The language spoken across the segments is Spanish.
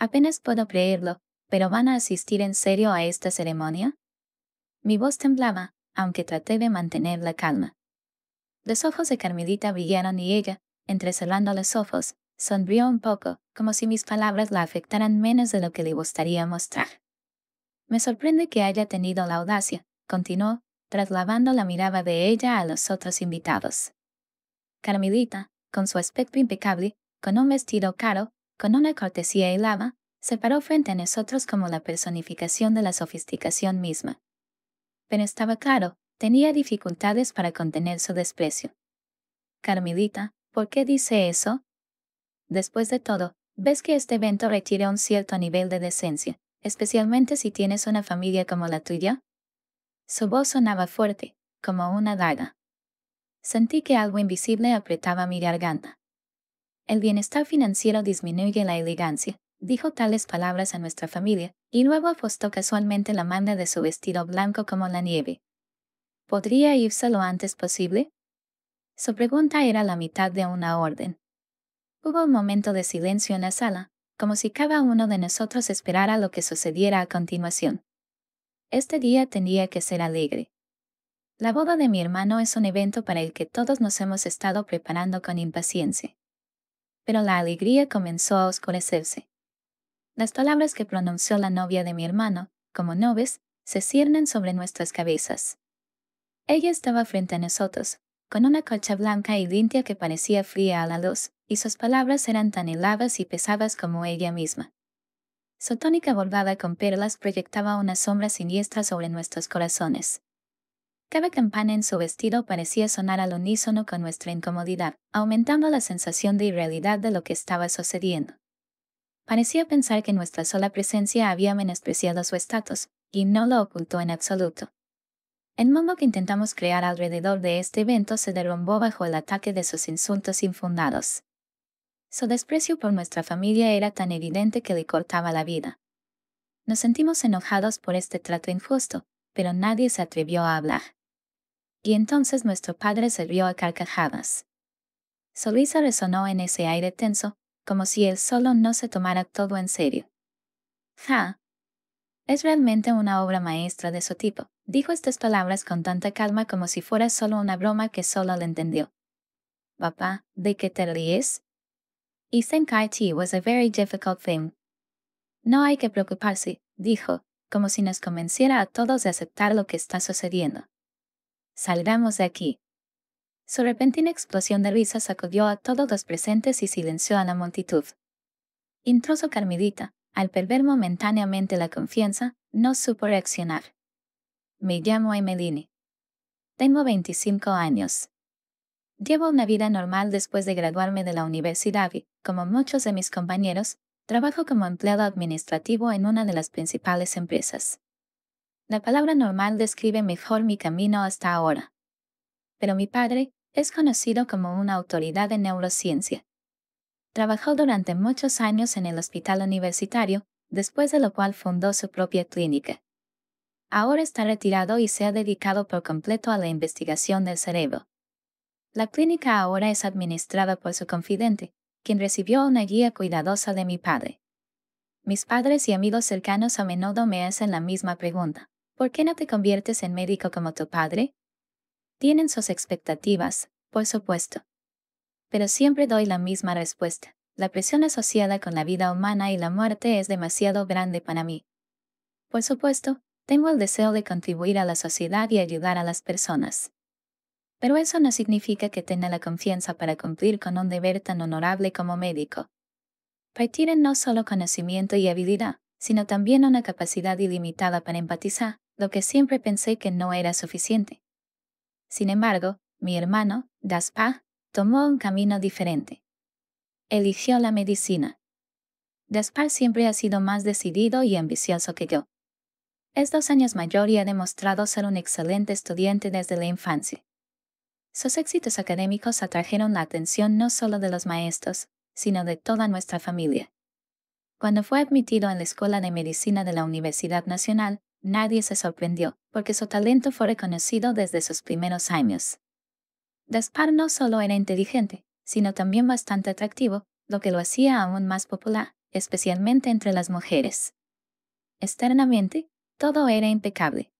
Apenas puedo creerlo, pero ¿van a asistir en serio a esta ceremonia? Mi voz temblaba, aunque traté de mantener la calma. Los ojos de Carmelita brillaron y ella, entrecerrando los ojos, sonrió un poco, como si mis palabras la afectaran menos de lo que le gustaría mostrar. Me sorprende que haya tenido la audacia, continuó, trasladando la mirada de ella a los otros invitados. Carmelita, con su aspecto impecable, con un vestido caro, con una cortesía lava, se paró frente a nosotros como la personificación de la sofisticación misma. Pero estaba claro, tenía dificultades para contener su desprecio. Carmelita, ¿por qué dice eso? Después de todo, ves que este evento requiere un cierto nivel de decencia, especialmente si tienes una familia como la tuya. Su voz sonaba fuerte, como una daga. Sentí que algo invisible apretaba mi garganta. El bienestar financiero disminuye la elegancia, dijo tales palabras a nuestra familia, y luego apostó casualmente la manga de su vestido blanco como la nieve. ¿Podría irse lo antes posible? Su pregunta era la mitad de una orden. Hubo un momento de silencio en la sala, como si cada uno de nosotros esperara lo que sucediera a continuación. Este día tenía que ser alegre. La boda de mi hermano es un evento para el que todos nos hemos estado preparando con impaciencia pero la alegría comenzó a oscurecerse. Las palabras que pronunció la novia de mi hermano, como nubes, se ciernen sobre nuestras cabezas. Ella estaba frente a nosotros, con una colcha blanca y limpia que parecía fría a la luz, y sus palabras eran tan heladas y pesadas como ella misma. Su tónica bordada con perlas proyectaba una sombra siniestra sobre nuestros corazones. Cada campana en su vestido parecía sonar al unísono con nuestra incomodidad, aumentando la sensación de irrealidad de lo que estaba sucediendo. Parecía pensar que nuestra sola presencia había menospreciado su estatus, y no lo ocultó en absoluto. El mundo que intentamos crear alrededor de este evento se derrumbó bajo el ataque de sus insultos infundados. Su desprecio por nuestra familia era tan evidente que le cortaba la vida. Nos sentimos enojados por este trato injusto, pero nadie se atrevió a hablar. Y entonces nuestro padre se rió a carcajadas. Su risa resonó en ese aire tenso, como si él solo no se tomara todo en serio. ¡Ja! Es realmente una obra maestra de su tipo. Dijo estas palabras con tanta calma como si fuera solo una broma que solo le entendió. Papá, ¿de qué te ríes? Senkai Chi was a very difficult thing. No hay que preocuparse, dijo, como si nos convenciera a todos de aceptar lo que está sucediendo. Salgamos de aquí. Su repentina explosión de risa sacudió a todos los presentes y silenció a la multitud. Intruso Carmidita, al perder momentáneamente la confianza, no supo reaccionar. Me llamo Emelini. Tengo 25 años. Llevo una vida normal después de graduarme de la universidad y, como muchos de mis compañeros, trabajo como empleado administrativo en una de las principales empresas. La palabra normal describe mejor mi camino hasta ahora. Pero mi padre es conocido como una autoridad en neurociencia. Trabajó durante muchos años en el hospital universitario, después de lo cual fundó su propia clínica. Ahora está retirado y se ha dedicado por completo a la investigación del cerebro. La clínica ahora es administrada por su confidente, quien recibió una guía cuidadosa de mi padre. Mis padres y amigos cercanos a menudo me hacen la misma pregunta. ¿por qué no te conviertes en médico como tu padre? Tienen sus expectativas, por supuesto. Pero siempre doy la misma respuesta. La presión asociada con la vida humana y la muerte es demasiado grande para mí. Por supuesto, tengo el deseo de contribuir a la sociedad y ayudar a las personas. Pero eso no significa que tenga la confianza para cumplir con un deber tan honorable como médico. Partir en no solo conocimiento y habilidad, sino también una capacidad ilimitada para empatizar, lo que siempre pensé que no era suficiente. Sin embargo, mi hermano, Daspa, tomó un camino diferente. Eligió la medicina. Daspar siempre ha sido más decidido y ambicioso que yo. Es dos años mayor y ha demostrado ser un excelente estudiante desde la infancia. Sus éxitos académicos atrajeron la atención no solo de los maestros, sino de toda nuestra familia. Cuando fue admitido en la Escuela de Medicina de la Universidad Nacional, nadie se sorprendió, porque su talento fue reconocido desde sus primeros años. Despar no solo era inteligente, sino también bastante atractivo, lo que lo hacía aún más popular, especialmente entre las mujeres. Externamente, todo era impecable.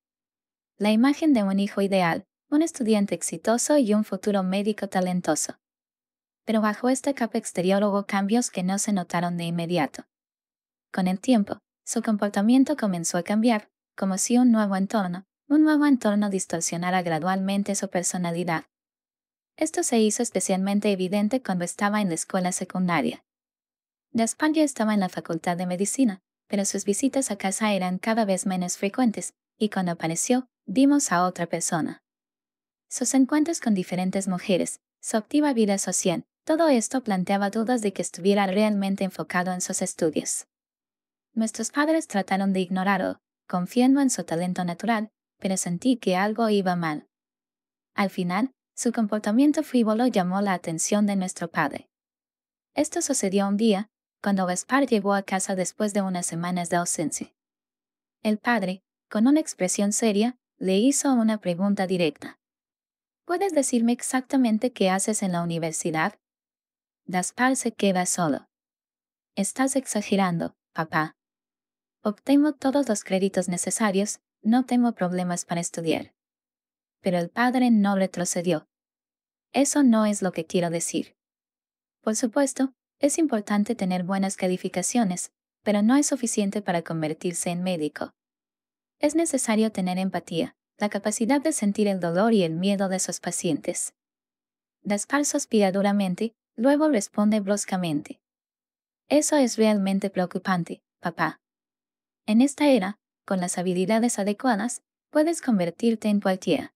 La imagen de un hijo ideal, un estudiante exitoso y un futuro médico talentoso. Pero bajo esta capa exterior hubo cambios que no se notaron de inmediato. Con el tiempo, su comportamiento comenzó a cambiar, como si un nuevo entorno, un nuevo entorno distorsionara gradualmente su personalidad. Esto se hizo especialmente evidente cuando estaba en la escuela secundaria. España estaba en la facultad de medicina, pero sus visitas a casa eran cada vez menos frecuentes, y cuando apareció, vimos a otra persona. Sus encuentros con diferentes mujeres, su activa vida social, todo esto planteaba dudas de que estuviera realmente enfocado en sus estudios. Nuestros padres trataron de ignorarlo, confiando en su talento natural, pero sentí que algo iba mal. Al final, su comportamiento frívolo llamó la atención de nuestro padre. Esto sucedió un día, cuando Gaspar llegó a casa después de unas semanas de ausencia. El padre, con una expresión seria, le hizo una pregunta directa. ¿Puedes decirme exactamente qué haces en la universidad? Gaspar se queda solo. Estás exagerando, papá. Obtengo todos los créditos necesarios, no tengo problemas para estudiar. Pero el padre no retrocedió. Eso no es lo que quiero decir. Por supuesto, es importante tener buenas calificaciones, pero no es suficiente para convertirse en médico. Es necesario tener empatía, la capacidad de sentir el dolor y el miedo de sus pacientes. Gaspar suspira duramente, luego responde bruscamente. Eso es realmente preocupante, papá. En esta era, con las habilidades adecuadas, puedes convertirte en cualquiera.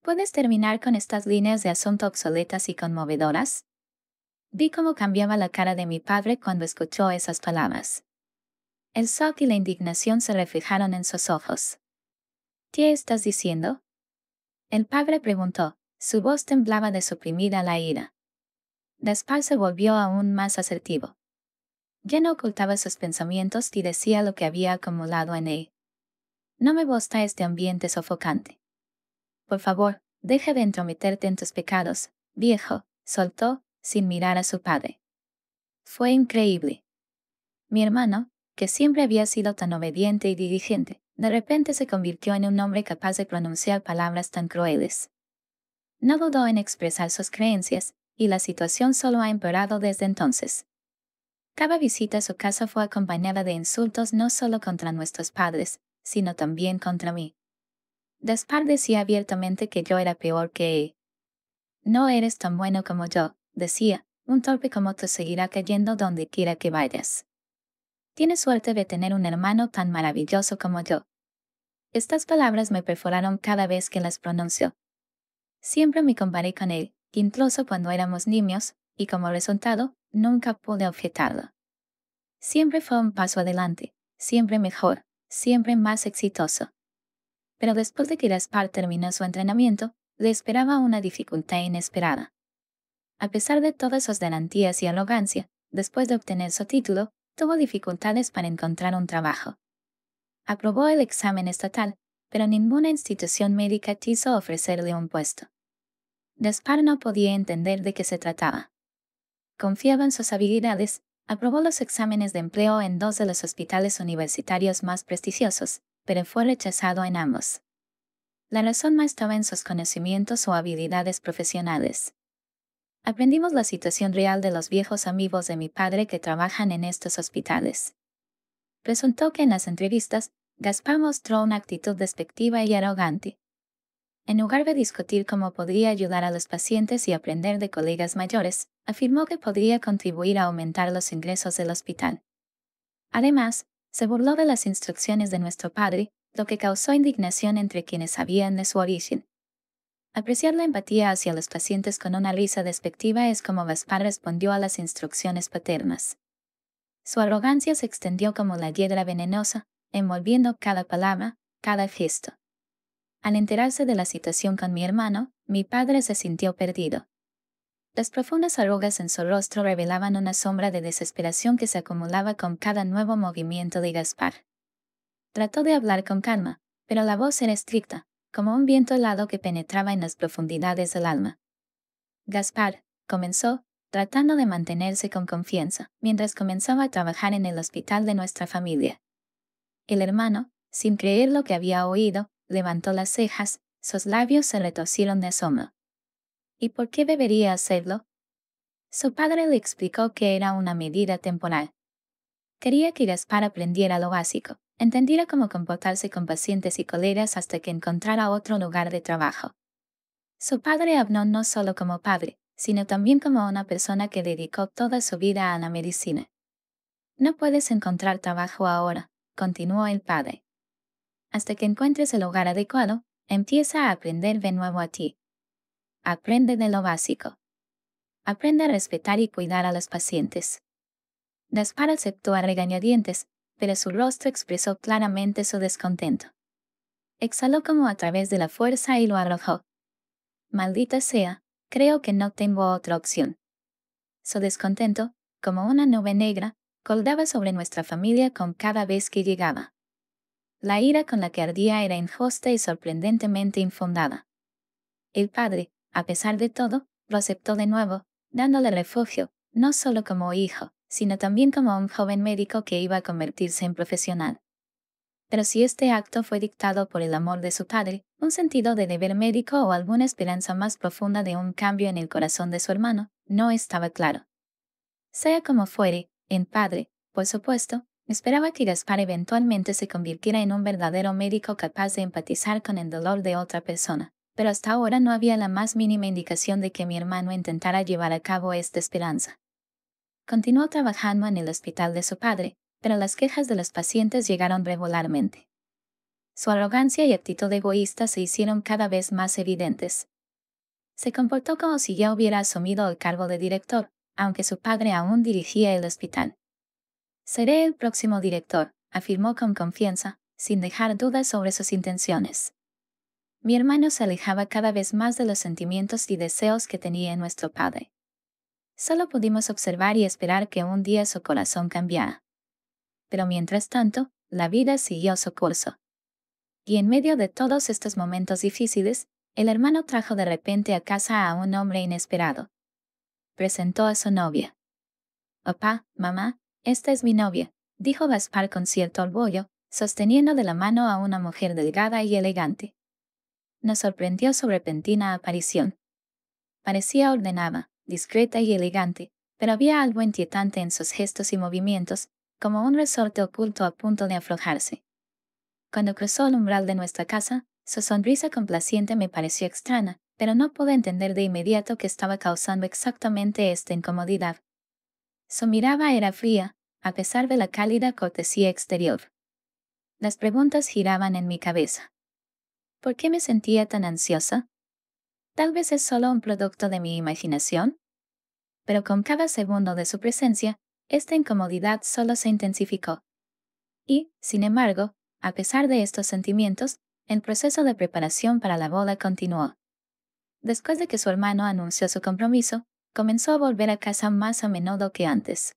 ¿Puedes terminar con estas líneas de asunto obsoletas y conmovedoras? Vi cómo cambiaba la cara de mi padre cuando escuchó esas palabras. El shock y la indignación se reflejaron en sus ojos. ¿Qué estás diciendo? El padre preguntó, su voz temblaba de suprimida la ira. Despal se volvió aún más asertivo. Ya no ocultaba sus pensamientos y decía lo que había acumulado en él. No me gusta este ambiente sofocante. Por favor, deja de entrometerte en tus pecados, viejo, soltó, sin mirar a su padre. Fue increíble. Mi hermano, que siempre había sido tan obediente y dirigente, de repente se convirtió en un hombre capaz de pronunciar palabras tan crueles. No dudó en expresar sus creencias, y la situación solo ha empeorado desde entonces. Cada visita a su casa fue acompañada de insultos no solo contra nuestros padres, sino también contra mí. despar decía abiertamente que yo era peor que él. No eres tan bueno como yo, decía, un torpe como tú seguirá cayendo donde quiera que vayas. Tienes suerte de tener un hermano tan maravilloso como yo. Estas palabras me perforaron cada vez que las pronunció. Siempre me comparé con él, incluso cuando éramos niños, y como resultado nunca pude objetarlo. Siempre fue un paso adelante, siempre mejor, siempre más exitoso. Pero después de que Gaspar terminó su entrenamiento, le esperaba una dificultad inesperada. A pesar de todas sus garantías y arrogancia, después de obtener su título, tuvo dificultades para encontrar un trabajo. Aprobó el examen estatal, pero ninguna institución médica quiso ofrecerle un puesto. Gaspar no podía entender de qué se trataba confiaba en sus habilidades, aprobó los exámenes de empleo en dos de los hospitales universitarios más prestigiosos, pero fue rechazado en ambos. La razón más estaba en sus conocimientos o habilidades profesionales. Aprendimos la situación real de los viejos amigos de mi padre que trabajan en estos hospitales. Resultó que en las entrevistas, Gaspar mostró una actitud despectiva y arrogante, en lugar de discutir cómo podría ayudar a los pacientes y aprender de colegas mayores, afirmó que podría contribuir a aumentar los ingresos del hospital. Además, se burló de las instrucciones de nuestro padre, lo que causó indignación entre quienes sabían de su origen. Apreciar la empatía hacia los pacientes con una risa despectiva es como Gaspar respondió a las instrucciones paternas. Su arrogancia se extendió como la hiedra venenosa, envolviendo cada palabra, cada gesto. Al enterarse de la situación con mi hermano, mi padre se sintió perdido. Las profundas arrugas en su rostro revelaban una sombra de desesperación que se acumulaba con cada nuevo movimiento de Gaspar. Trató de hablar con calma, pero la voz era estricta, como un viento helado que penetraba en las profundidades del alma. Gaspar, comenzó, tratando de mantenerse con confianza, mientras comenzaba a trabajar en el hospital de nuestra familia. El hermano, sin creer lo que había oído, levantó las cejas, sus labios se retorcieron de asombro. ¿Y por qué debería hacerlo? Su padre le explicó que era una medida temporal. Quería que Gaspar aprendiera lo básico, entendiera cómo comportarse con pacientes y colegas hasta que encontrara otro lugar de trabajo. Su padre habló no solo como padre, sino también como una persona que dedicó toda su vida a la medicina. No puedes encontrar trabajo ahora, continuó el padre. Hasta que encuentres el hogar adecuado, empieza a aprender de nuevo a ti. Aprende de lo básico. Aprende a respetar y cuidar a los pacientes. Gaspar aceptó a regañadientes, pero su rostro expresó claramente su descontento. Exhaló como a través de la fuerza y lo arrojó. Maldita sea, creo que no tengo otra opción. Su descontento, como una nube negra, colgaba sobre nuestra familia con cada vez que llegaba. La ira con la que ardía era injusta y sorprendentemente infundada. El padre, a pesar de todo, lo aceptó de nuevo, dándole refugio, no solo como hijo, sino también como un joven médico que iba a convertirse en profesional. Pero si este acto fue dictado por el amor de su padre, un sentido de deber médico o alguna esperanza más profunda de un cambio en el corazón de su hermano, no estaba claro. Sea como fuere, en padre, por supuesto, Esperaba que Gaspar eventualmente se convirtiera en un verdadero médico capaz de empatizar con el dolor de otra persona, pero hasta ahora no había la más mínima indicación de que mi hermano intentara llevar a cabo esta esperanza. Continuó trabajando en el hospital de su padre, pero las quejas de los pacientes llegaron regularmente. Su arrogancia y actitud egoísta se hicieron cada vez más evidentes. Se comportó como si ya hubiera asumido el cargo de director, aunque su padre aún dirigía el hospital. Seré el próximo director, afirmó con confianza, sin dejar dudas sobre sus intenciones. Mi hermano se alejaba cada vez más de los sentimientos y deseos que tenía en nuestro padre. Solo pudimos observar y esperar que un día su corazón cambiara. Pero mientras tanto, la vida siguió su curso. Y en medio de todos estos momentos difíciles, el hermano trajo de repente a casa a un hombre inesperado. Presentó a su novia. Papá, mamá, esta es mi novia, dijo Gaspar con cierto orgullo, sosteniendo de la mano a una mujer delgada y elegante. Nos sorprendió su repentina aparición. Parecía ordenada, discreta y elegante, pero había algo inquietante en sus gestos y movimientos, como un resorte oculto a punto de aflojarse. Cuando cruzó el umbral de nuestra casa, su sonrisa complaciente me pareció extraña, pero no pude entender de inmediato qué estaba causando exactamente esta incomodidad. Su mirada era fría, a pesar de la cálida cortesía exterior. Las preguntas giraban en mi cabeza. ¿Por qué me sentía tan ansiosa? Tal vez es solo un producto de mi imaginación. Pero con cada segundo de su presencia, esta incomodidad solo se intensificó. Y, sin embargo, a pesar de estos sentimientos, el proceso de preparación para la boda continuó. Después de que su hermano anunció su compromiso, comenzó a volver a casa más a menudo que antes.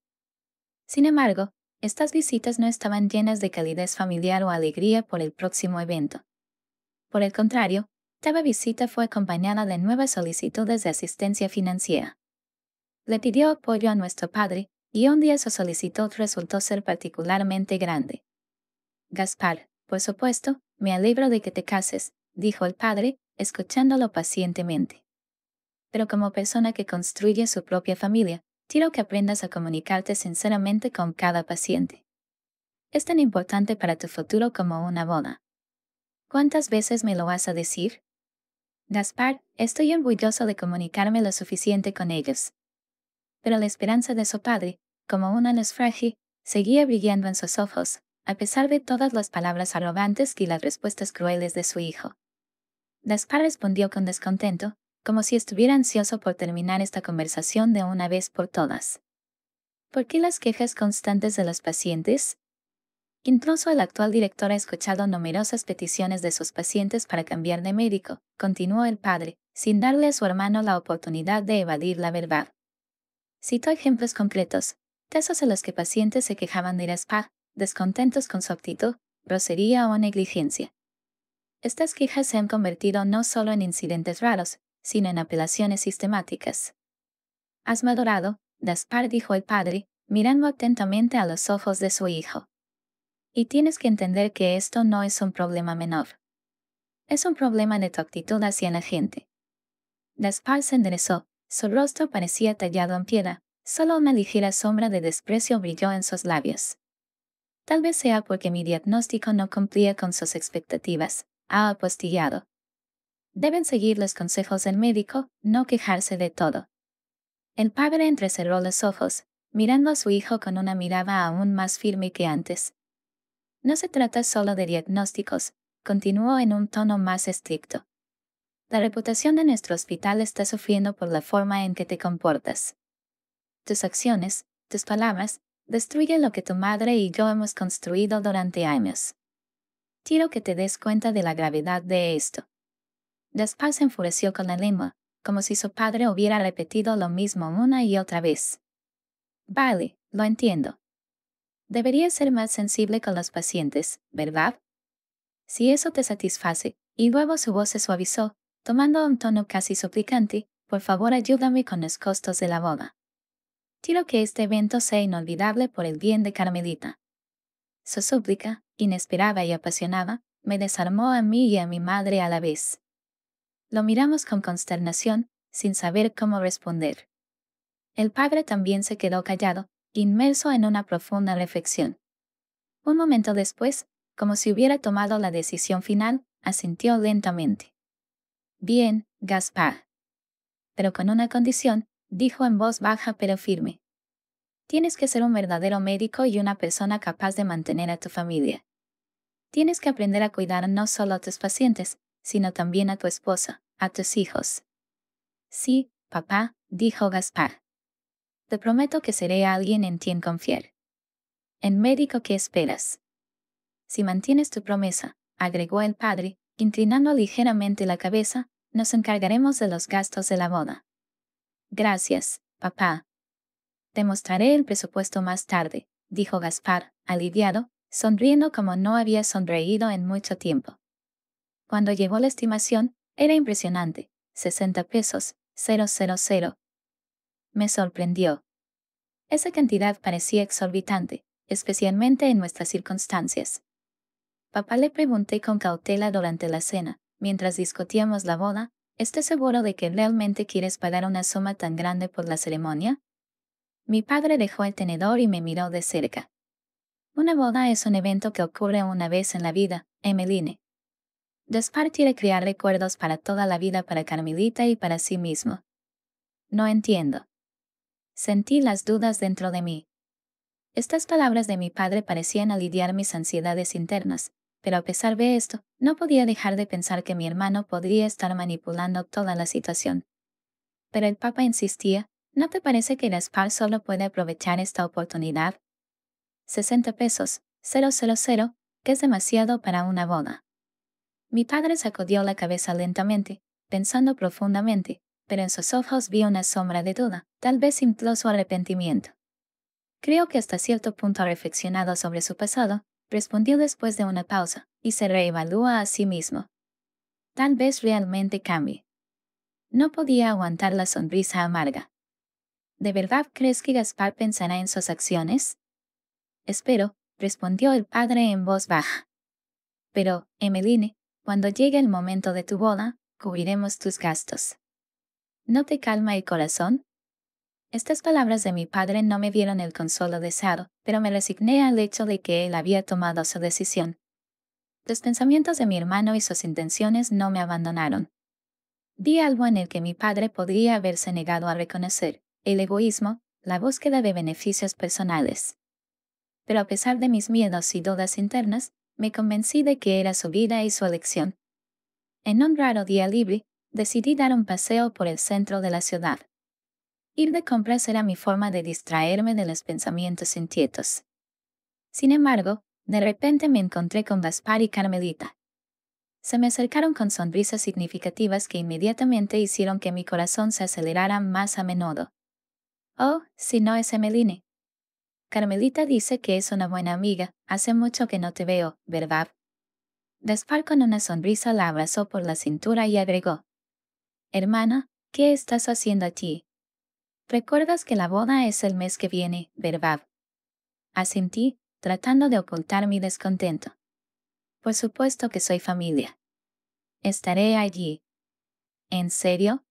Sin embargo, estas visitas no estaban llenas de calidez familiar o alegría por el próximo evento. Por el contrario, cada visita fue acompañada de nuevas solicitudes de asistencia financiera. Le pidió apoyo a nuestro padre, y un día su solicitud resultó ser particularmente grande. Gaspar, por supuesto, me alegro de que te cases, dijo el padre, escuchándolo pacientemente pero como persona que construye su propia familia, quiero que aprendas a comunicarte sinceramente con cada paciente. Es tan importante para tu futuro como una boda. ¿Cuántas veces me lo vas a decir? Gaspar, estoy orgulloso de comunicarme lo suficiente con ellos. Pero la esperanza de su padre, como una luz seguía brillando en sus ojos, a pesar de todas las palabras arrogantes y las respuestas crueles de su hijo. Gaspar respondió con descontento, como si estuviera ansioso por terminar esta conversación de una vez por todas. ¿Por qué las quejas constantes de los pacientes? Incluso el actual director ha escuchado numerosas peticiones de sus pacientes para cambiar de médico, continuó el padre, sin darle a su hermano la oportunidad de evadir la verdad. Citó ejemplos concretos, casos en los que pacientes se quejaban de ir spa, descontentos con su actitud, grosería o negligencia. Estas quejas se han convertido no solo en incidentes raros, sino en apelaciones sistemáticas. Has madurado, Daspar dijo el padre, mirando atentamente a los ojos de su hijo. Y tienes que entender que esto no es un problema menor. Es un problema de tu actitud hacia la gente. Daspar se enderezó, su rostro parecía tallado en piedra, solo una ligera sombra de desprecio brilló en sus labios. Tal vez sea porque mi diagnóstico no cumplía con sus expectativas, ha apostillado, Deben seguir los consejos del médico, no quejarse de todo. El padre entrecerró los ojos, mirando a su hijo con una mirada aún más firme que antes. No se trata solo de diagnósticos, continuó en un tono más estricto. La reputación de nuestro hospital está sufriendo por la forma en que te comportas. Tus acciones, tus palabras, destruyen lo que tu madre y yo hemos construido durante años. Quiero que te des cuenta de la gravedad de esto se enfureció con la lengua, como si su padre hubiera repetido lo mismo una y otra vez. Vale, lo entiendo. Debería ser más sensible con los pacientes, ¿verdad? Si eso te satisface, y luego su voz se suavizó, tomando un tono casi suplicante, por favor ayúdame con los costos de la boda. Quiero que este evento sea inolvidable por el bien de Carmelita. Su súplica, inesperada y apasionada, me desarmó a mí y a mi madre a la vez. Lo miramos con consternación, sin saber cómo responder. El padre también se quedó callado, inmerso en una profunda reflexión. Un momento después, como si hubiera tomado la decisión final, asintió lentamente. Bien, Gaspar. Pero con una condición, dijo en voz baja pero firme. Tienes que ser un verdadero médico y una persona capaz de mantener a tu familia. Tienes que aprender a cuidar no solo a tus pacientes, sino también a tu esposa, a tus hijos. Sí, papá, dijo Gaspar. Te prometo que seré alguien en quien confiar. En médico que esperas. Si mantienes tu promesa, agregó el padre, inclinando ligeramente la cabeza, nos encargaremos de los gastos de la boda. Gracias, papá. Te mostraré el presupuesto más tarde, dijo Gaspar, aliviado, sonriendo como no había sonreído en mucho tiempo. Cuando llegó la estimación, era impresionante, 60 pesos, 000. Me sorprendió. Esa cantidad parecía exorbitante, especialmente en nuestras circunstancias. Papá le pregunté con cautela durante la cena, mientras discutíamos la boda, ¿estás seguro de que realmente quieres pagar una suma tan grande por la ceremonia? Mi padre dejó el tenedor y me miró de cerca. Una boda es un evento que ocurre una vez en la vida, Emeline, Despar quiere crear recuerdos para toda la vida para Carmelita y para sí mismo. No entiendo. Sentí las dudas dentro de mí. Estas palabras de mi padre parecían aliviar mis ansiedades internas, pero a pesar de esto, no podía dejar de pensar que mi hermano podría estar manipulando toda la situación. Pero el Papa insistía, ¿no te parece que Gaspar solo puede aprovechar esta oportunidad? 60 pesos, 000, que es demasiado para una boda. Mi padre sacudió la cabeza lentamente, pensando profundamente, pero en sus ojos vi una sombra de duda, tal vez incluso arrepentimiento. Creo que hasta cierto punto ha reflexionado sobre su pasado, respondió después de una pausa, y se reevalúa a sí mismo. Tal vez realmente cambie. No podía aguantar la sonrisa amarga. ¿De verdad crees que Gaspar pensará en sus acciones? Espero, respondió el padre en voz baja. Pero, Emeline, cuando llegue el momento de tu boda, cubriremos tus gastos. ¿No te calma el corazón? Estas palabras de mi padre no me dieron el consuelo deseado, pero me resigné al hecho de que él había tomado su decisión. Los pensamientos de mi hermano y sus intenciones no me abandonaron. Vi algo en el que mi padre podría haberse negado a reconocer, el egoísmo, la búsqueda de beneficios personales. Pero a pesar de mis miedos y dudas internas, me convencí de que era su vida y su elección. En un raro día libre, decidí dar un paseo por el centro de la ciudad. Ir de compras era mi forma de distraerme de los pensamientos inquietos. Sin embargo, de repente me encontré con Gaspar y Carmelita. Se me acercaron con sonrisas significativas que inmediatamente hicieron que mi corazón se acelerara más a menudo. Oh, si no es Emeline, Carmelita dice que es una buena amiga, hace mucho que no te veo, ¿verdad? Gaspar con una sonrisa la abrazó por la cintura y agregó. Hermana, ¿qué estás haciendo aquí? Recuerdas que la boda es el mes que viene, ¿verdad? Asentí, tratando de ocultar mi descontento. Por supuesto que soy familia. Estaré allí. ¿En serio?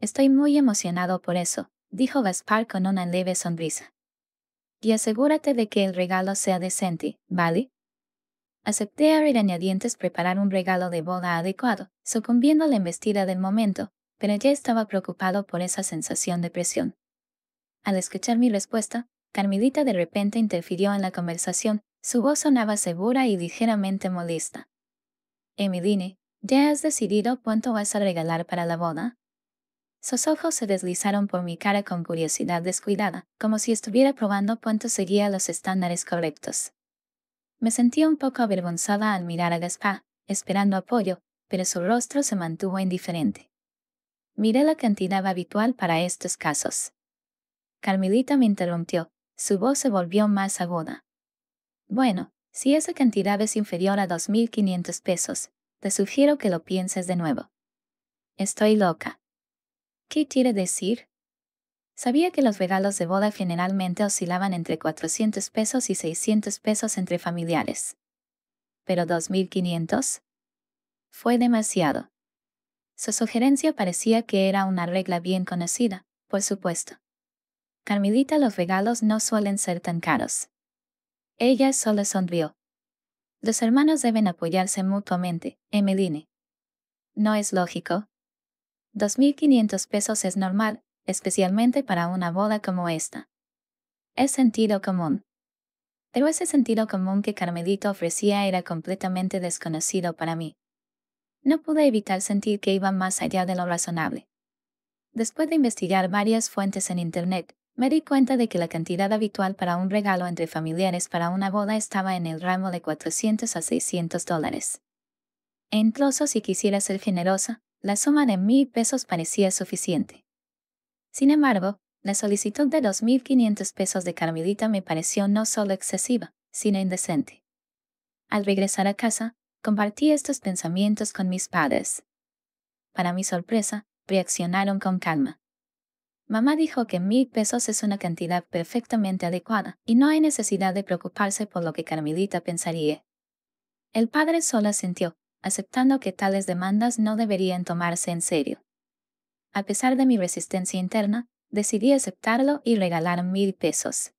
Estoy muy emocionado por eso, dijo Gaspar con una leve sonrisa y asegúrate de que el regalo sea decente, ¿vale? Acepté a añadientes preparar un regalo de boda adecuado, sucumbiendo a la embestida del momento, pero ya estaba preocupado por esa sensación de presión. Al escuchar mi respuesta, Carmelita de repente interfirió en la conversación, su voz sonaba segura y ligeramente molesta. Emiline, ¿ya has decidido cuánto vas a regalar para la boda? Sus ojos se deslizaron por mi cara con curiosidad descuidada, como si estuviera probando cuánto seguía los estándares correctos. Me sentí un poco avergonzada al mirar a Gaspar, esperando apoyo, pero su rostro se mantuvo indiferente. Miré la cantidad habitual para estos casos. Carmelita me interrumpió, su voz se volvió más aguda. Bueno, si esa cantidad es inferior a 2.500 pesos, te sugiero que lo pienses de nuevo. Estoy loca. ¿Qué quiere decir? Sabía que los regalos de boda generalmente oscilaban entre 400 pesos y 600 pesos entre familiares. ¿Pero 2.500? Fue demasiado. Su sugerencia parecía que era una regla bien conocida, por supuesto. Carmelita los regalos no suelen ser tan caros. Ella solo sonrió. Los hermanos deben apoyarse mutuamente, Emeline. ¿No es lógico? 2.500 pesos es normal, especialmente para una boda como esta. Es sentido común. Pero ese sentido común que Carmelito ofrecía era completamente desconocido para mí. No pude evitar sentir que iba más allá de lo razonable. Después de investigar varias fuentes en Internet, me di cuenta de que la cantidad habitual para un regalo entre familiares para una boda estaba en el ramo de 400 a 600 dólares. E incluso si quisiera ser generosa, la suma de mil pesos parecía suficiente. Sin embargo, la solicitud de $2,500 quinientos pesos de Carmelita me pareció no solo excesiva, sino indecente. Al regresar a casa, compartí estos pensamientos con mis padres. Para mi sorpresa, reaccionaron con calma. Mamá dijo que mil pesos es una cantidad perfectamente adecuada y no hay necesidad de preocuparse por lo que Carmelita pensaría. El padre solo asintió, aceptando que tales demandas no deberían tomarse en serio. A pesar de mi resistencia interna, decidí aceptarlo y regalar mil pesos.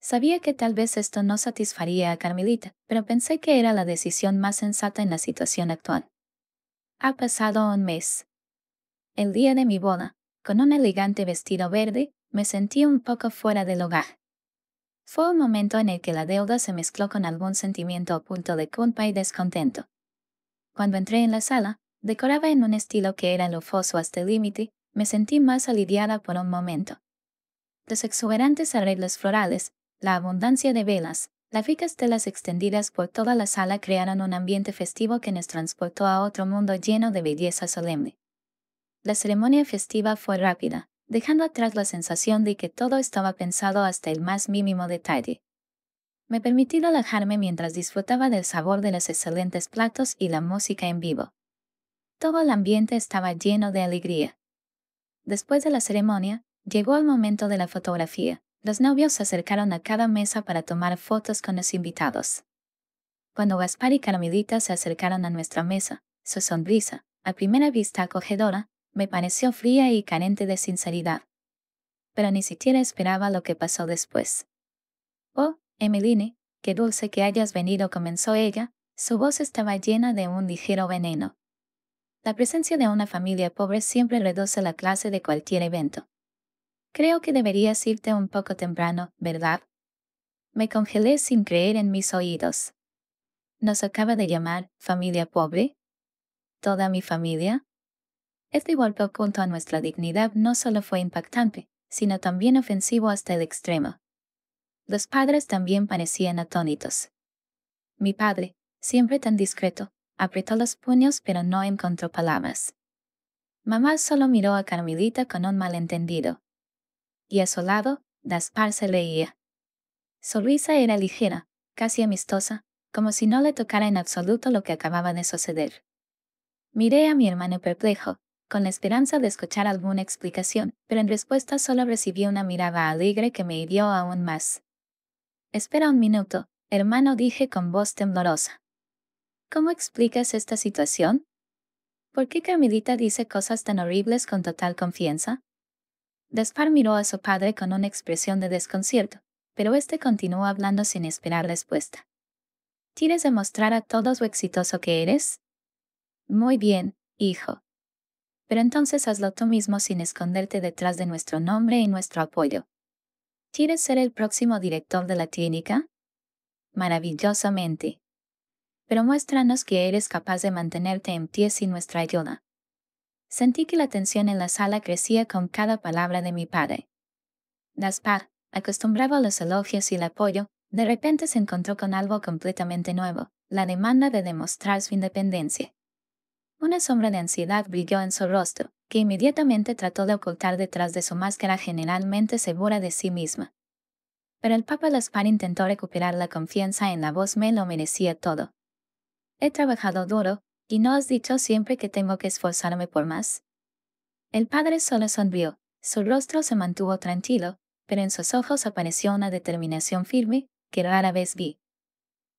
Sabía que tal vez esto no satisfaría a Carmelita, pero pensé que era la decisión más sensata en la situación actual. Ha pasado un mes. El día de mi boda, con un elegante vestido verde, me sentí un poco fuera del hogar. Fue un momento en el que la deuda se mezcló con algún sentimiento oculto de culpa y descontento. Cuando entré en la sala, decoraba en un estilo que era lofoso hasta el límite, me sentí más aliviada por un momento. Los exuberantes arreglos florales, la abundancia de velas, las ricas telas extendidas por toda la sala crearon un ambiente festivo que nos transportó a otro mundo lleno de belleza solemne. La ceremonia festiva fue rápida, dejando atrás la sensación de que todo estaba pensado hasta el más mínimo detalle. Me permití relajarme mientras disfrutaba del sabor de los excelentes platos y la música en vivo. Todo el ambiente estaba lleno de alegría. Después de la ceremonia, llegó el momento de la fotografía. Los novios se acercaron a cada mesa para tomar fotos con los invitados. Cuando Gaspar y Carmelita se acercaron a nuestra mesa, su sonrisa, a primera vista acogedora, me pareció fría y carente de sinceridad. Pero ni siquiera esperaba lo que pasó después. Oh, Emeline, qué dulce que hayas venido, comenzó ella, su voz estaba llena de un ligero veneno. La presencia de una familia pobre siempre reduce la clase de cualquier evento. Creo que deberías irte un poco temprano, ¿verdad? Me congelé sin creer en mis oídos. ¿Nos acaba de llamar familia pobre? ¿Toda mi familia? Este golpe oculto a nuestra dignidad no solo fue impactante, sino también ofensivo hasta el extremo. Los padres también parecían atónitos. Mi padre, siempre tan discreto, apretó los puños pero no encontró palabras. Mamá solo miró a Carmelita con un malentendido. Y a su lado, Daspar se leía. Su risa era ligera, casi amistosa, como si no le tocara en absoluto lo que acababa de suceder. Miré a mi hermano perplejo, con la esperanza de escuchar alguna explicación, pero en respuesta solo recibí una mirada alegre que me hirió aún más. Espera un minuto, hermano, dije con voz temblorosa. ¿Cómo explicas esta situación? ¿Por qué Camilita dice cosas tan horribles con total confianza? Despar miró a su padre con una expresión de desconcierto, pero este continuó hablando sin esperar respuesta. ¿Quieres demostrar a todos lo exitoso que eres? Muy bien, hijo. Pero entonces hazlo tú mismo sin esconderte detrás de nuestro nombre y nuestro apoyo. ¿Quieres ser el próximo director de la clínica? Maravillosamente. Pero muéstranos que eres capaz de mantenerte en pie sin nuestra ayuda. Sentí que la tensión en la sala crecía con cada palabra de mi padre. Gaspar, acostumbrado a los elogios y el apoyo, de repente se encontró con algo completamente nuevo, la demanda de demostrar su independencia. Una sombra de ansiedad brilló en su rostro, que inmediatamente trató de ocultar detrás de su máscara generalmente segura de sí misma. Pero el Papa Laspar intentó recuperar la confianza en la voz me lo merecía todo. He trabajado duro, y no has dicho siempre que tengo que esforzarme por más. El padre solo sonrió, su rostro se mantuvo tranquilo, pero en sus ojos apareció una determinación firme que rara vez vi.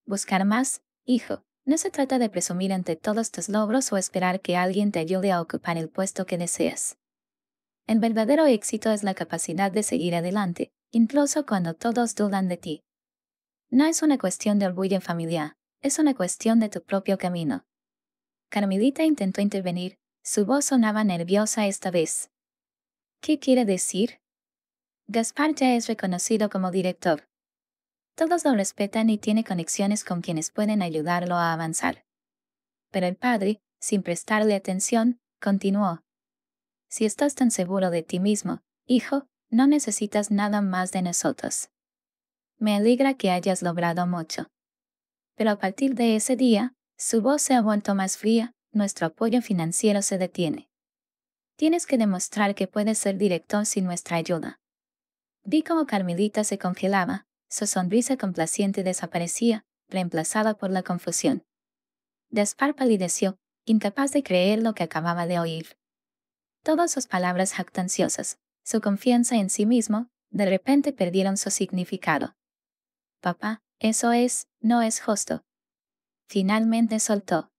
Buscar más, hijo, no se trata de presumir ante todos tus logros o esperar que alguien te ayude a ocupar el puesto que deseas. El verdadero éxito es la capacidad de seguir adelante, incluso cuando todos dudan de ti. No es una cuestión de orgullo familiar, es una cuestión de tu propio camino. Carmelita intentó intervenir, su voz sonaba nerviosa esta vez. ¿Qué quiere decir? Gaspar ya es reconocido como director. Todos lo respetan y tiene conexiones con quienes pueden ayudarlo a avanzar. Pero el padre, sin prestarle atención, continuó. Si estás tan seguro de ti mismo, hijo, no necesitas nada más de nosotros. Me alegra que hayas logrado mucho. Pero a partir de ese día, su voz se ha vuelto más fría, nuestro apoyo financiero se detiene. Tienes que demostrar que puedes ser director sin nuestra ayuda. Vi cómo Carmelita se congelaba, su sonrisa complaciente desaparecía, reemplazada por la confusión. Despar palideció, incapaz de creer lo que acababa de oír. Todas sus palabras jactanciosas, su confianza en sí mismo, de repente perdieron su significado. Papá, eso es, no es justo. Finalmente soltó.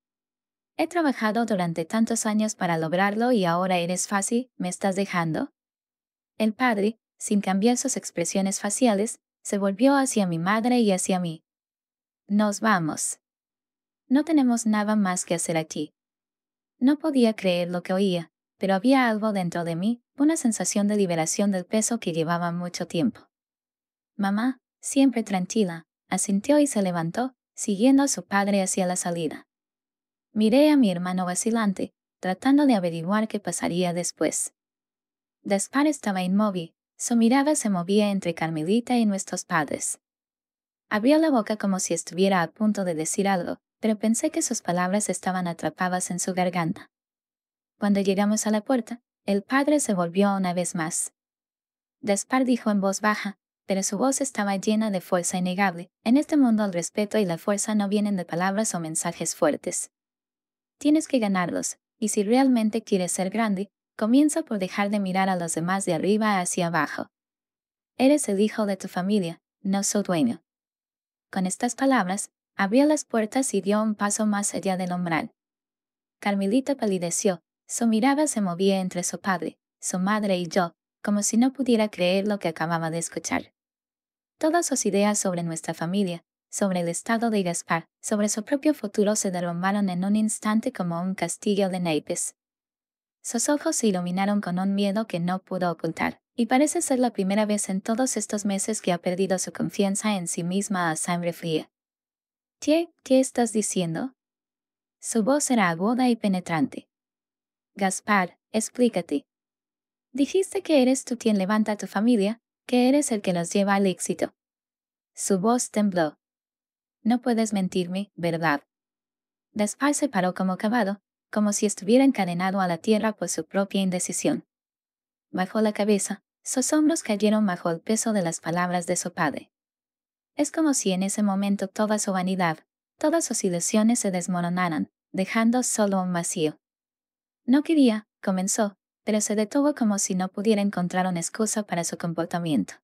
He trabajado durante tantos años para lograrlo y ahora eres fácil, ¿me estás dejando? El padre, sin cambiar sus expresiones faciales, se volvió hacia mi madre y hacia mí. Nos vamos. No tenemos nada más que hacer aquí. No podía creer lo que oía, pero había algo dentro de mí, una sensación de liberación del peso que llevaba mucho tiempo. Mamá, siempre tranquila, asintió y se levantó, siguiendo a su padre hacia la salida. Miré a mi hermano vacilante, tratando de averiguar qué pasaría después. Despar estaba inmóvil, su mirada se movía entre Carmelita y nuestros padres. Abrió la boca como si estuviera a punto de decir algo, pero pensé que sus palabras estaban atrapadas en su garganta. Cuando llegamos a la puerta, el padre se volvió una vez más. Despar dijo en voz baja, pero su voz estaba llena de fuerza innegable. En este mundo el respeto y la fuerza no vienen de palabras o mensajes fuertes. Tienes que ganarlos, y si realmente quieres ser grande, Comienza por dejar de mirar a los demás de arriba hacia abajo. Eres el hijo de tu familia, no su dueño. Con estas palabras, abrió las puertas y dio un paso más allá del umbral. Carmelita palideció, su mirada se movía entre su padre, su madre y yo, como si no pudiera creer lo que acababa de escuchar. Todas sus ideas sobre nuestra familia, sobre el estado de Gaspar, sobre su propio futuro se derrumbaron en un instante como un castillo de naipes. Sus ojos se iluminaron con un miedo que no pudo ocultar, y parece ser la primera vez en todos estos meses que ha perdido su confianza en sí misma a sangre fría. ¿Qué, qué estás diciendo? Su voz era aguda y penetrante. Gaspar, explícate. Dijiste que eres tú quien levanta a tu familia, que eres el que los lleva al éxito. Su voz tembló. No puedes mentirme, ¿verdad? Gaspar se paró como acabado como si estuviera encadenado a la tierra por su propia indecisión. Bajó la cabeza, sus hombros cayeron bajo el peso de las palabras de su padre. Es como si en ese momento toda su vanidad, todas sus ilusiones se desmoronaran, dejando solo un vacío. No quería, comenzó, pero se detuvo como si no pudiera encontrar una excusa para su comportamiento.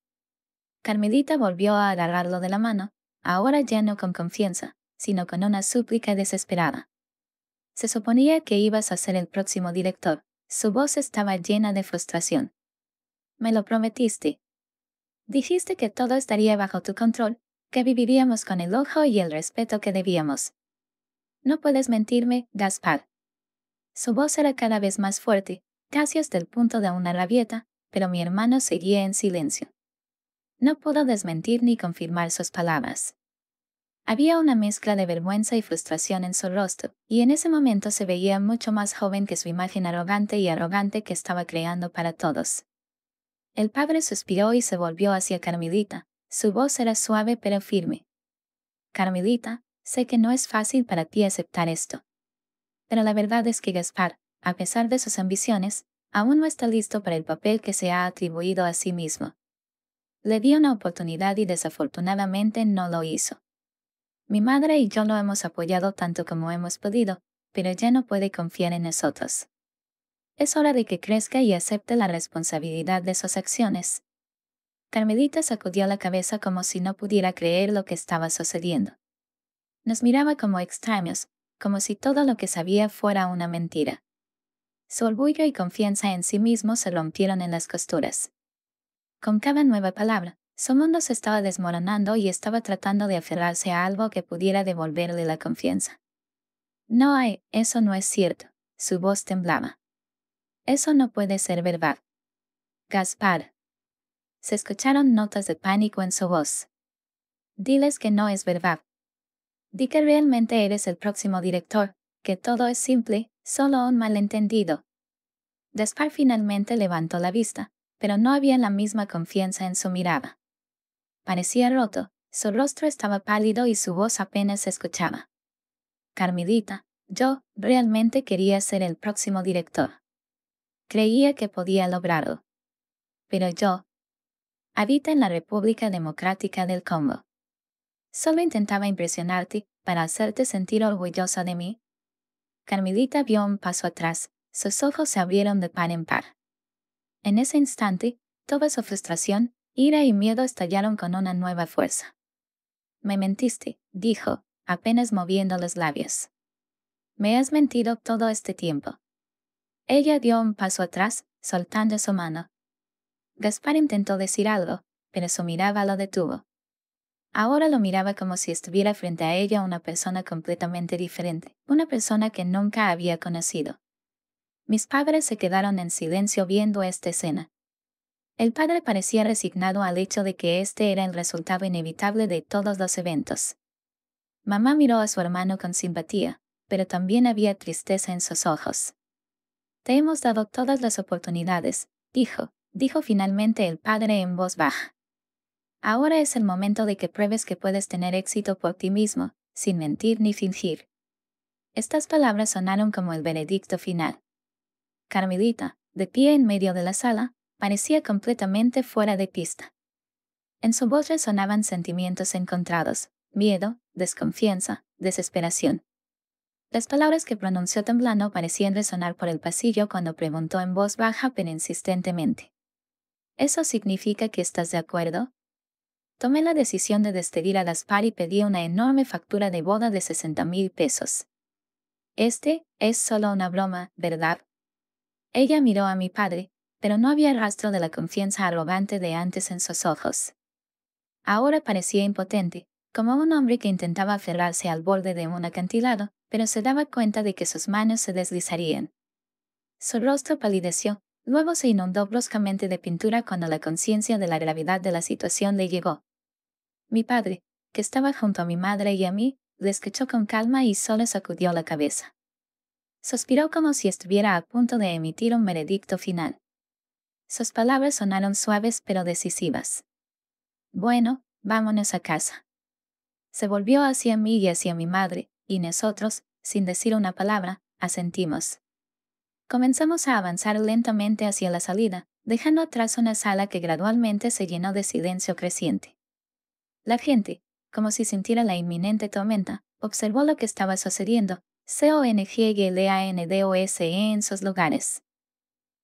Carmelita volvió a agarrarlo de la mano, ahora ya no con confianza, sino con una súplica desesperada. Se suponía que ibas a ser el próximo director. Su voz estaba llena de frustración. Me lo prometiste. Dijiste que todo estaría bajo tu control, que viviríamos con el ojo y el respeto que debíamos. No puedes mentirme, Gaspar. Su voz era cada vez más fuerte, casi hasta el punto de una rabieta, pero mi hermano seguía en silencio. No pudo desmentir ni confirmar sus palabras. Había una mezcla de vergüenza y frustración en su rostro, y en ese momento se veía mucho más joven que su imagen arrogante y arrogante que estaba creando para todos. El padre suspiró y se volvió hacia Carmelita. Su voz era suave pero firme. Carmelita, sé que no es fácil para ti aceptar esto. Pero la verdad es que Gaspar, a pesar de sus ambiciones, aún no está listo para el papel que se ha atribuido a sí mismo. Le di una oportunidad y desafortunadamente no lo hizo. Mi madre y yo lo hemos apoyado tanto como hemos podido, pero ya no puede confiar en nosotros. Es hora de que crezca y acepte la responsabilidad de sus acciones. Carmelita sacudió la cabeza como si no pudiera creer lo que estaba sucediendo. Nos miraba como extraños, como si todo lo que sabía fuera una mentira. Su orgullo y confianza en sí mismo se rompieron en las costuras. Con cada nueva palabra, su mundo se estaba desmoronando y estaba tratando de aferrarse a algo que pudiera devolverle la confianza. No hay, eso no es cierto, su voz temblaba. Eso no puede ser verdad. Gaspar. Se escucharon notas de pánico en su voz. Diles que no es verdad. Di que realmente eres el próximo director, que todo es simple, solo un malentendido. Gaspar finalmente levantó la vista, pero no había la misma confianza en su mirada. Parecía roto, su rostro estaba pálido y su voz apenas se escuchaba. Carmelita, yo realmente quería ser el próximo director. Creía que podía lograrlo. Pero yo habita en la República Democrática del Congo. Solo intentaba impresionarte para hacerte sentir orgullosa de mí. Carmelita vio un paso atrás, sus ojos se abrieron de par en par. En ese instante, toda su frustración, Ira y miedo estallaron con una nueva fuerza. Me mentiste, dijo, apenas moviendo los labios. Me has mentido todo este tiempo. Ella dio un paso atrás, soltando su mano. Gaspar intentó decir algo, pero su mirada lo detuvo. Ahora lo miraba como si estuviera frente a ella una persona completamente diferente, una persona que nunca había conocido. Mis padres se quedaron en silencio viendo esta escena, el padre parecía resignado al hecho de que este era el resultado inevitable de todos los eventos. Mamá miró a su hermano con simpatía, pero también había tristeza en sus ojos. Te hemos dado todas las oportunidades, dijo, dijo finalmente el padre en voz baja. Ahora es el momento de que pruebes que puedes tener éxito por ti mismo, sin mentir ni fingir. Estas palabras sonaron como el veredicto final. Carmelita, de pie en medio de la sala, parecía completamente fuera de pista. En su voz resonaban sentimientos encontrados, miedo, desconfianza, desesperación. Las palabras que pronunció temblando parecían resonar por el pasillo cuando preguntó en voz baja pero insistentemente. ¿Eso significa que estás de acuerdo? Tomé la decisión de despedir a Gaspar y pedí una enorme factura de boda de 60 mil pesos. Este es solo una broma, ¿verdad? Ella miró a mi padre, pero no había rastro de la confianza arrogante de antes en sus ojos. Ahora parecía impotente, como un hombre que intentaba aferrarse al borde de un acantilado, pero se daba cuenta de que sus manos se deslizarían. Su rostro palideció, luego se inundó bruscamente de pintura cuando la conciencia de la gravedad de la situación le llegó. Mi padre, que estaba junto a mi madre y a mí, le escuchó con calma y solo sacudió la cabeza. Suspiró como si estuviera a punto de emitir un veredicto final. Sus palabras sonaron suaves pero decisivas. Bueno, vámonos a casa. Se volvió hacia mí y hacia mi madre, y nosotros, sin decir una palabra, asentimos. Comenzamos a avanzar lentamente hacia la salida, dejando atrás una sala que gradualmente se llenó de silencio creciente. La gente, como si sintiera la inminente tormenta, observó lo que estaba sucediendo, CONG y LANDOSE en sus lugares.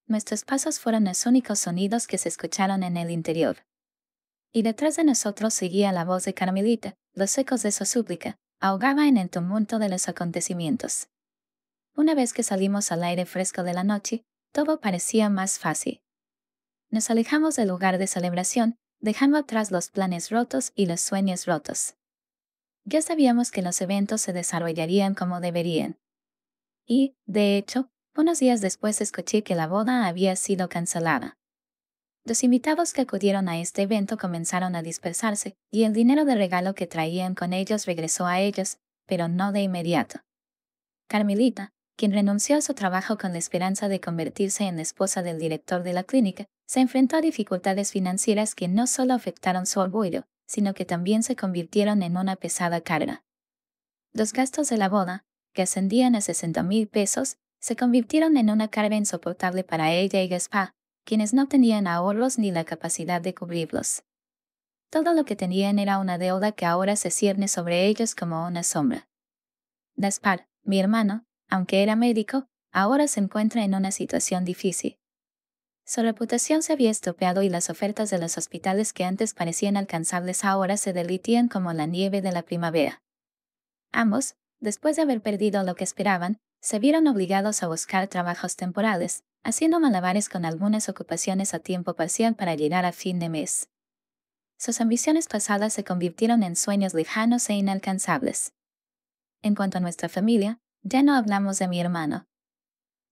Nuestros pasos fueron los únicos sonidos que se escucharon en el interior. Y detrás de nosotros seguía la voz de Carmelita, los ecos de su súplica, ahogaba en el tumulto de los acontecimientos. Una vez que salimos al aire fresco de la noche, todo parecía más fácil. Nos alejamos del lugar de celebración, dejando atrás los planes rotos y los sueños rotos. Ya sabíamos que los eventos se desarrollarían como deberían. Y, de hecho, unos días después escuché que la boda había sido cancelada. Los invitados que acudieron a este evento comenzaron a dispersarse y el dinero de regalo que traían con ellos regresó a ellos, pero no de inmediato. Carmelita, quien renunció a su trabajo con la esperanza de convertirse en la esposa del director de la clínica, se enfrentó a dificultades financieras que no solo afectaron su orgullo, sino que también se convirtieron en una pesada carga. Los gastos de la boda, que ascendían a 60 mil pesos, se convirtieron en una carga insoportable para ella y Gaspar, quienes no tenían ahorros ni la capacidad de cubrirlos. Todo lo que tenían era una deuda que ahora se cierne sobre ellos como una sombra. Gaspar, mi hermano, aunque era médico, ahora se encuentra en una situación difícil. Su reputación se había estropeado y las ofertas de los hospitales que antes parecían alcanzables ahora se delitían como la nieve de la primavera. Ambos, después de haber perdido lo que esperaban, se vieron obligados a buscar trabajos temporales, haciendo malabares con algunas ocupaciones a tiempo parcial para llegar a fin de mes. Sus ambiciones pasadas se convirtieron en sueños lejanos e inalcanzables. En cuanto a nuestra familia, ya no hablamos de mi hermano.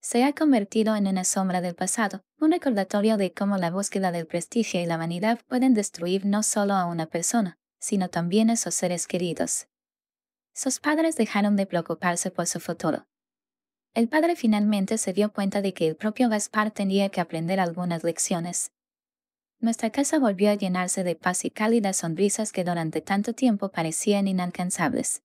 Se ha convertido en una sombra del pasado, un recordatorio de cómo la búsqueda del prestigio y la vanidad pueden destruir no solo a una persona, sino también a sus seres queridos. Sus padres dejaron de preocuparse por su futuro, el padre finalmente se dio cuenta de que el propio Gaspar tenía que aprender algunas lecciones. Nuestra casa volvió a llenarse de paz y cálidas sonrisas que durante tanto tiempo parecían inalcanzables.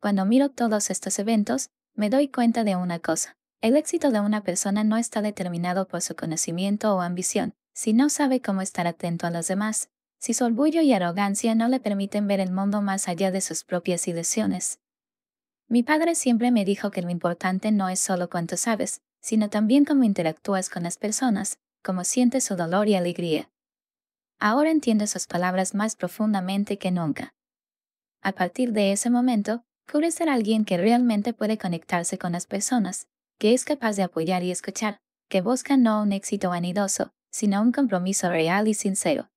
Cuando miro todos estos eventos, me doy cuenta de una cosa. El éxito de una persona no está determinado por su conocimiento o ambición, si no sabe cómo estar atento a los demás, si su orgullo y arrogancia no le permiten ver el mundo más allá de sus propias ilusiones. Mi padre siempre me dijo que lo importante no es solo cuánto sabes, sino también cómo interactúas con las personas, cómo sientes su dolor y alegría. Ahora entiendo sus palabras más profundamente que nunca. A partir de ese momento, pude ser alguien que realmente puede conectarse con las personas, que es capaz de apoyar y escuchar, que busca no un éxito vanidoso, sino un compromiso real y sincero.